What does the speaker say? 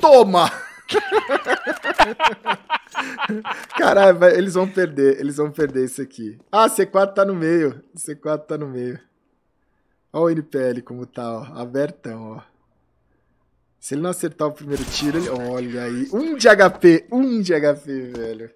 Toma! Caralho, eles vão perder, eles vão perder isso aqui. Ah, C4 tá no meio. C4 tá no meio. Olha o NPL como tá, ó. Abertão, ó. Se ele não acertar o primeiro tiro, ele... Olha aí. Um de HP, um de HP, velho.